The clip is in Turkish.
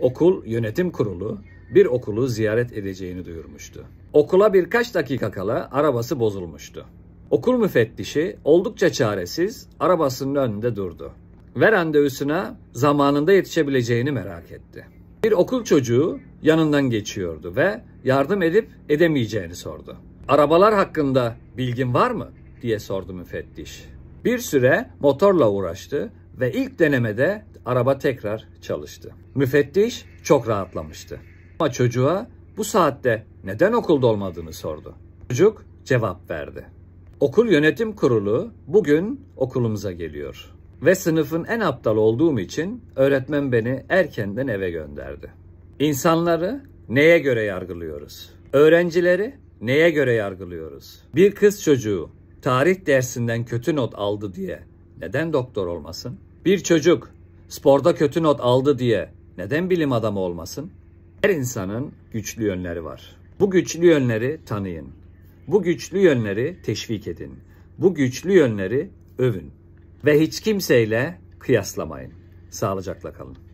okul yönetim kurulu bir okulu ziyaret edeceğini duyurmuştu. Okula birkaç dakika kala arabası bozulmuştu. Okul müfettişi oldukça çaresiz arabasının önünde durdu ve randevusuna zamanında yetişebileceğini merak etti. Bir okul çocuğu yanından geçiyordu ve yardım edip edemeyeceğini sordu. Arabalar hakkında bilgin var mı diye sordu müfettiş. Bir süre motorla uğraştı ve ilk denemede araba tekrar çalıştı. Müfettiş çok rahatlamıştı. Ama çocuğa bu saatte neden okulda olmadığını sordu. Çocuk cevap verdi. Okul yönetim kurulu bugün okulumuza geliyor. Ve sınıfın en aptal olduğum için öğretmen beni erkenden eve gönderdi. İnsanları neye göre yargılıyoruz? Öğrencileri neye göre yargılıyoruz? Bir kız çocuğu tarih dersinden kötü not aldı diye neden doktor olmasın? Bir çocuk sporda kötü not aldı diye neden bilim adamı olmasın? Her insanın güçlü yönleri var. Bu güçlü yönleri tanıyın. Bu güçlü yönleri teşvik edin. Bu güçlü yönleri övün. Ve hiç kimseyle kıyaslamayın. Sağlıcakla kalın.